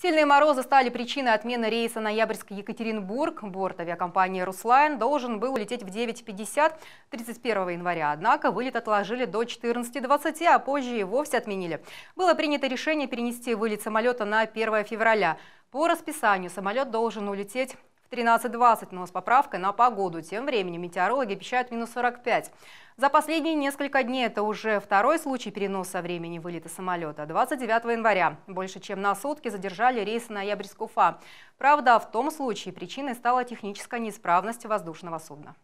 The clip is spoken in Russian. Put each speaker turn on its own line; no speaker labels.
Сильные морозы стали причиной отмены рейса Ноябрьск-Екатеринбург. Борт авиакомпании «Руслайн» должен был улететь в 9.50 31 января. Однако вылет отложили до 14.20, а позже и вовсе отменили. Было принято решение перенести вылет самолета на 1 февраля. По расписанию самолет должен улететь 13.20, но с поправкой на погоду. Тем временем метеорологи обещают минус 45. За последние несколько дней это уже второй случай переноса времени вылета самолета. 29 января больше чем на сутки задержали рейс ноябрьск-Уфа. Правда, в том случае причиной стала техническая неисправность воздушного судна.